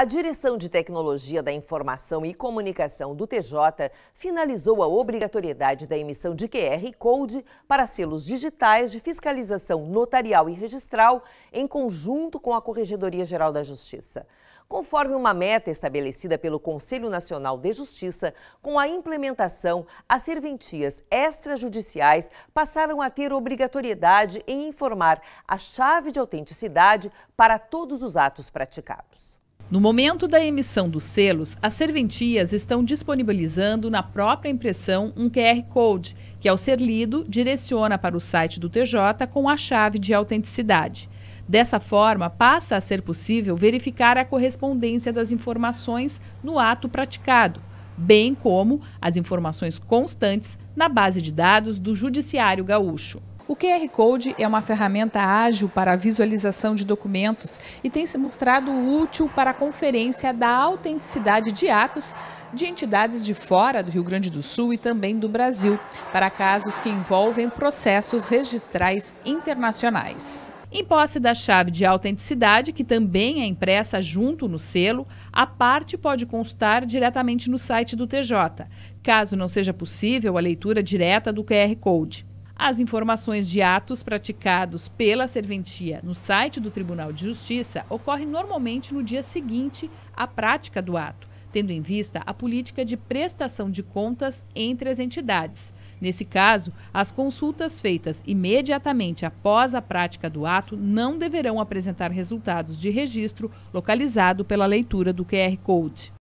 A Direção de Tecnologia da Informação e Comunicação do TJ finalizou a obrigatoriedade da emissão de QR Code para selos digitais de fiscalização notarial e registral em conjunto com a Corregedoria Geral da Justiça. Conforme uma meta estabelecida pelo Conselho Nacional de Justiça, com a implementação, as serventias extrajudiciais passaram a ter obrigatoriedade em informar a chave de autenticidade para todos os atos praticados. No momento da emissão dos selos, as serventias estão disponibilizando na própria impressão um QR Code, que, ao ser lido, direciona para o site do TJ com a chave de autenticidade. Dessa forma, passa a ser possível verificar a correspondência das informações no ato praticado, bem como as informações constantes na base de dados do Judiciário Gaúcho. O QR Code é uma ferramenta ágil para a visualização de documentos e tem se mostrado útil para a conferência da autenticidade de atos de entidades de fora do Rio Grande do Sul e também do Brasil, para casos que envolvem processos registrais internacionais. Em posse da chave de autenticidade, que também é impressa junto no selo, a parte pode constar diretamente no site do TJ, caso não seja possível a leitura direta do QR Code. As informações de atos praticados pela serventia no site do Tribunal de Justiça ocorrem normalmente no dia seguinte à prática do ato, tendo em vista a política de prestação de contas entre as entidades. Nesse caso, as consultas feitas imediatamente após a prática do ato não deverão apresentar resultados de registro localizado pela leitura do QR Code.